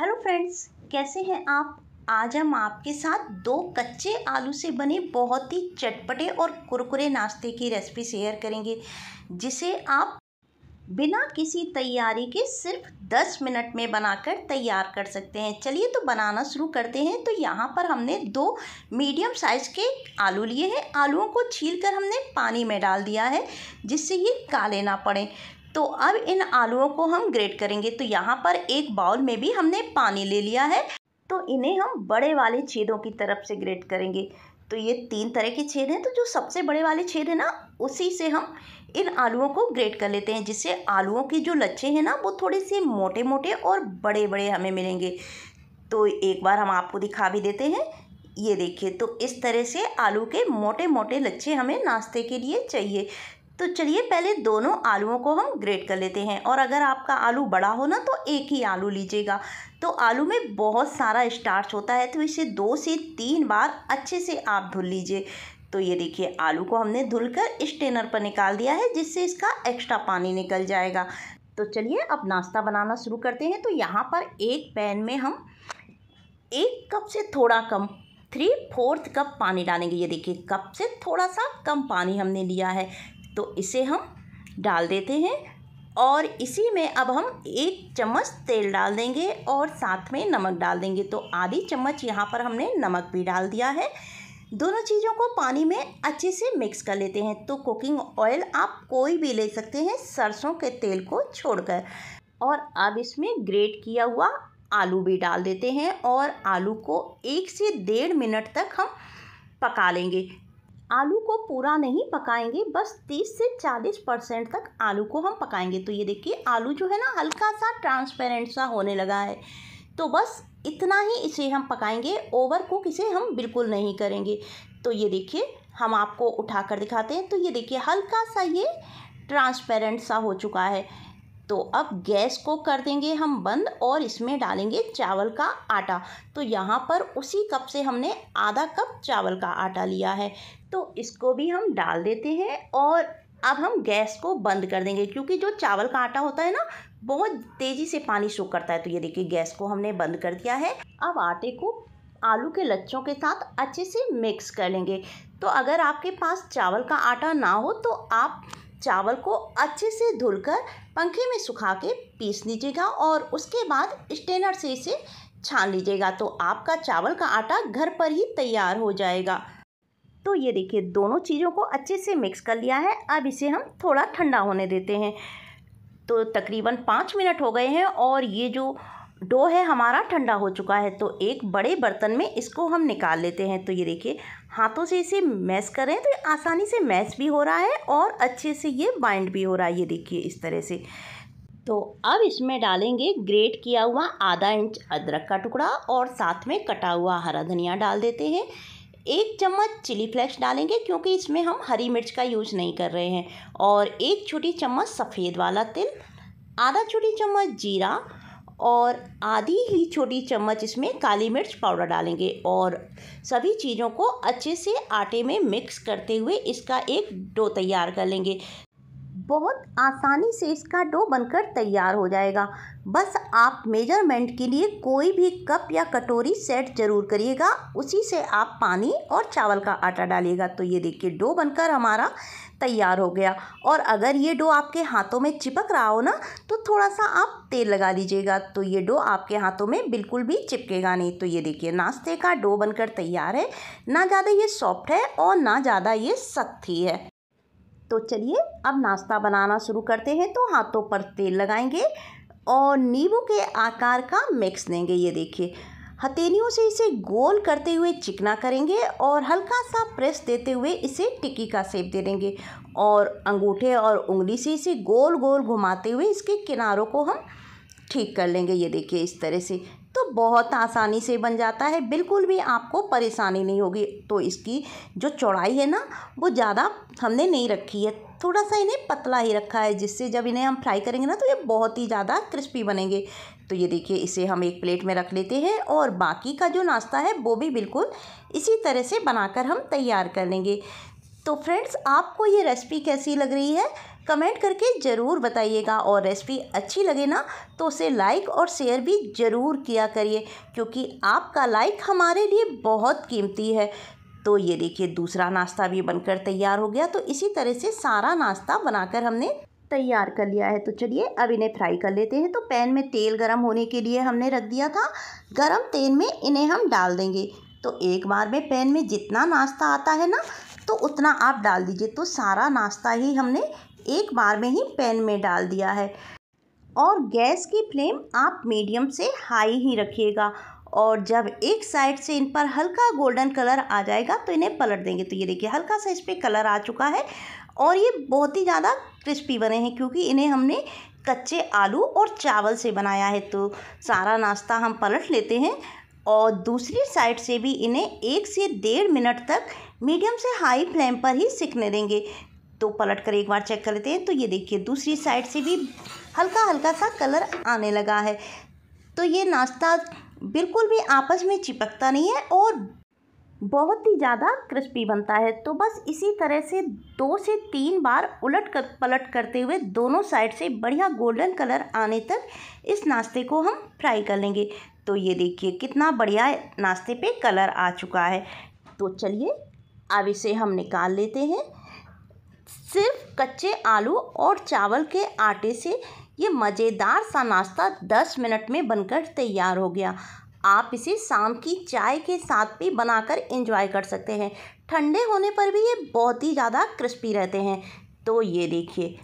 hello friends कैसे हैं आप आज हम आपके साथ दो कच्चे आलू से बने बहुत ही चटपटे और कुरकुरे नाश्ते की रेसिपी शेयर करेंगे जिसे आप बिना किसी तैयारी के सिर्फ 10 मिनट में बनाकर तैयार कर सकते हैं चलिए तो बनाना शुरू करते हैं तो यहाँ पर हमने दो मीडियम साइज़ के आलू लिए हैं आलुओं को छील कर हमने पानी में डाल दिया है जिससे ये काले ना पड़े तो अब इन आलुओं को हम ग्रेट करेंगे तो यहाँ पर एक बाउल में भी हमने पानी ले लिया है तो इन्हें हम बड़े वाले छेदों की तरफ से ग्रेट करेंगे तो ये तीन तरह के छेद हैं तो जो सबसे बड़े वाले छेद हैं ना उसी से हम इन आलुओं को ग्रेट कर लेते हैं जिससे आलुओं के जो लच्छे हैं ना वो थोड़े से मोटे मोटे और बड़े बड़े हमें मिलेंगे तो एक बार हम आपको दिखा भी देते हैं ये देखिए तो इस तरह से आलू के मोटे मोटे लच्छे हमें नाश्ते के लिए चाहिए तो चलिए पहले दोनों आलूओं को हम ग्रेट कर लेते हैं और अगर आपका आलू बड़ा हो ना तो एक ही आलू लीजिएगा तो आलू में बहुत सारा स्टार्च होता है तो इसे दो से तीन बार अच्छे से आप धुल लीजिए तो ये देखिए आलू को हमने धुलकर स्टेनर पर निकाल दिया है जिससे इसका एक्स्ट्रा पानी निकल जाएगा तो चलिए अब नाश्ता बनाना शुरू करते हैं तो यहाँ पर एक पैन में हम एक कप से थोड़ा कम थ्री फोर्थ कप पानी डालेंगे ये देखिए कप से थोड़ा सा कम पानी हमने लिया है तो इसे हम डाल देते हैं और इसी में अब हम एक चम्मच तेल डाल देंगे और साथ में नमक डाल देंगे तो आधी चम्मच यहाँ पर हमने नमक भी डाल दिया है दोनों चीज़ों को पानी में अच्छे से मिक्स कर लेते हैं तो कुकिंग ऑयल आप कोई भी ले सकते हैं सरसों के तेल को छोड़कर और अब इसमें ग्रेट किया हुआ आलू भी डाल देते हैं और आलू को एक से डेढ़ मिनट तक हम पका लेंगे आलू को पूरा नहीं पकाएंगे बस 30 से 40 परसेंट तक आलू को हम पकाएंगे तो ये देखिए आलू जो है ना हल्का सा ट्रांसपेरेंट सा होने लगा है तो बस इतना ही इसे हम पकाएंगे ओवर कुक इसे हम बिल्कुल नहीं करेंगे तो ये देखिए हम आपको उठा कर दिखाते हैं तो ये देखिए हल्का सा ये ट्रांसपेरेंट सा हो चुका है तो अब गैस को कर देंगे हम बंद और इसमें डालेंगे चावल का आटा तो यहाँ पर उसी कप से हमने आधा कप चावल का आटा लिया है तो इसको भी हम डाल देते हैं और अब हम गैस को बंद कर देंगे क्योंकि जो चावल का आटा होता है ना बहुत तेज़ी से पानी सूख करता है तो ये देखिए गैस को हमने बंद कर दिया है अब आटे को आलू के लच्छों के साथ अच्छे से मिक्स कर लेंगे तो अगर आपके पास चावल का आटा ना हो तो आप चावल को अच्छे से धुलकर पंखे में सुखा के पीस लीजिएगा और उसके बाद स्टेनर से इसे छान लीजिएगा तो आपका चावल का आटा घर पर ही तैयार हो जाएगा तो ये देखिए दोनों चीज़ों को अच्छे से मिक्स कर लिया है अब इसे हम थोड़ा ठंडा होने देते हैं तो तकरीबन पाँच मिनट हो गए हैं और ये जो डो है हमारा ठंडा हो चुका है तो एक बड़े बर्तन में इसको हम निकाल लेते हैं तो ये देखिए हाथों से इसे मैस करें तो आसानी से मैस भी हो रहा है और अच्छे से ये बाइंड भी हो रहा है ये देखिए इस तरह से तो अब इसमें डालेंगे ग्रेट किया हुआ आधा इंच अदरक का टुकड़ा और साथ में कटा हुआ हरा धनिया डाल देते हैं एक चम्मच चिली फ्लेक्स डालेंगे क्योंकि इसमें हम हरी मिर्च का यूज नहीं कर रहे हैं और एक छोटी चम्मच सफ़ेद वाला तिल आधा छोटी चम्मच जीरा और आधी ही छोटी चम्मच इसमें काली मिर्च पाउडर डालेंगे और सभी चीज़ों को अच्छे से आटे में मिक्स करते हुए इसका एक डो तैयार कर लेंगे बहुत आसानी से इसका डो बनकर तैयार हो जाएगा बस आप मेजरमेंट के लिए कोई भी कप या कटोरी सेट जरूर करिएगा उसी से आप पानी और चावल का आटा डालिएगा तो ये देखिए डो बनकर हमारा तैयार हो गया और अगर ये डो आपके हाथों में चिपक रहा हो ना तो थोड़ा सा आप तेल लगा लीजिएगा तो ये डो आपके हाथों में बिल्कुल भी चिपकेगा नहीं तो ये देखिए नाश्ते का डो बनकर तैयार है ना ज़्यादा ये सॉफ्ट है और ना ज़्यादा ये सख्त ही है तो चलिए अब नाश्ता बनाना शुरू करते हैं तो हाथों पर तेल लगाएंगे और नींबू के आकार का मिक्स देंगे ये देखिए हथेलियों से इसे गोल करते हुए चिकना करेंगे और हल्का सा प्रेस देते हुए इसे टिक्की का सेप दे देंगे और अंगूठे और उंगली से इसे गोल गोल घुमाते हुए इसके किनारों को हम ठीक कर लेंगे ये देखिए इस तरह से तो बहुत आसानी से बन जाता है बिल्कुल भी आपको परेशानी नहीं होगी तो इसकी जो चौड़ाई है ना वो ज़्यादा हमने नहीं रखी है थोड़ा सा इन्हें पतला ही रखा है जिससे जब इन्हें हम फ्राई करेंगे ना तो ये बहुत ही ज़्यादा क्रिस्पी बनेंगे तो ये देखिए इसे हम एक प्लेट में रख लेते हैं और बाकी का जो नाश्ता है वो भी बिल्कुल इसी तरह से बनाकर हम तैयार कर लेंगे तो फ्रेंड्स आपको ये रेसिपी कैसी लग रही है कमेंट करके ज़रूर बताइएगा और रेसिपी अच्छी लगे ना तो उसे लाइक और शेयर भी ज़रूर किया करिए क्योंकि आपका लाइक हमारे लिए बहुत कीमती है तो ये देखिए दूसरा नाश्ता भी बनकर तैयार हो गया तो इसी तरह से सारा नाश्ता बनाकर हमने तैयार कर लिया है तो चलिए अब इन्हें फ्राई कर लेते हैं तो पैन में तेल गरम होने के लिए हमने रख दिया था गरम तेल में इन्हें हम डाल देंगे तो एक बार में पैन में जितना नाश्ता आता है ना तो उतना आप डाल दीजिए तो सारा नाश्ता ही हमने एक बार में ही पैन में डाल दिया है और गैस की फ्लेम आप मीडियम से हाई ही रखिएगा और जब एक साइड से इन पर हल्का गोल्डन कलर आ जाएगा तो इन्हें पलट देंगे तो ये देखिए हल्का सा इस पर कलर आ चुका है और ये बहुत ही ज़्यादा क्रिस्पी बने हैं क्योंकि इन्हें हमने कच्चे आलू और चावल से बनाया है तो सारा नाश्ता हम पलट लेते हैं और दूसरी साइड से भी इन्हें एक से डेढ़ मिनट तक मीडियम से हाई फ्लेम पर ही सिकने देंगे तो पलट कर एक बार चेक कर लेते हैं तो ये देखिए दूसरी साइड से भी हल्का हल्का सा कलर आने लगा है तो ये नाश्ता बिल्कुल भी आपस में चिपकता नहीं है और बहुत ही ज़्यादा क्रिस्पी बनता है तो बस इसी तरह से दो से तीन बार उलट कर पलट करते हुए दोनों साइड से बढ़िया गोल्डन कलर आने तक इस नाश्ते को हम फ्राई कर लेंगे तो ये देखिए कितना बढ़िया नाश्ते पे कलर आ चुका है तो चलिए अब इसे हम निकाल लेते हैं सिर्फ कच्चे आलू और चावल के आटे से ये मज़ेदार सा नाश्ता दस मिनट में बनकर तैयार हो गया आप इसे शाम की चाय के साथ भी बनाकर इंजॉय कर सकते हैं ठंडे होने पर भी ये बहुत ही ज़्यादा क्रिस्पी रहते हैं तो ये देखिए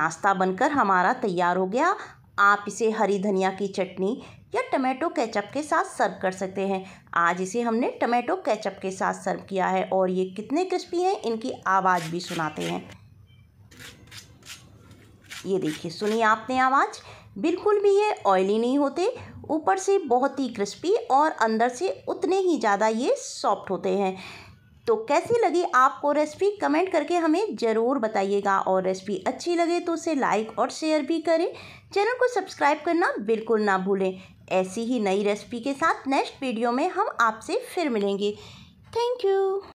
नाश्ता बनकर हमारा तैयार हो गया आप इसे हरी धनिया की चटनी या टमाटो केचप के साथ सर्व कर सकते हैं आज इसे हमने टमाटो केचप के साथ सर्व किया है और ये कितने क्रिस्पी हैं इनकी आवाज़ भी सुनाते हैं ये देखिए सुनिए आपने आवाज़ बिल्कुल भी ये ऑयली नहीं होते ऊपर से बहुत ही क्रिस्पी और अंदर से उतने ही ज़्यादा ये सॉफ्ट होते हैं तो कैसी लगी आपको रेसिपी कमेंट करके हमें ज़रूर बताइएगा और रेसिपी अच्छी लगे तो उसे लाइक और शेयर भी करें चैनल को सब्सक्राइब करना बिल्कुल ना भूलें ऐसी ही नई रेसिपी के साथ नेक्स्ट वीडियो में हम आपसे फिर मिलेंगे थैंक यू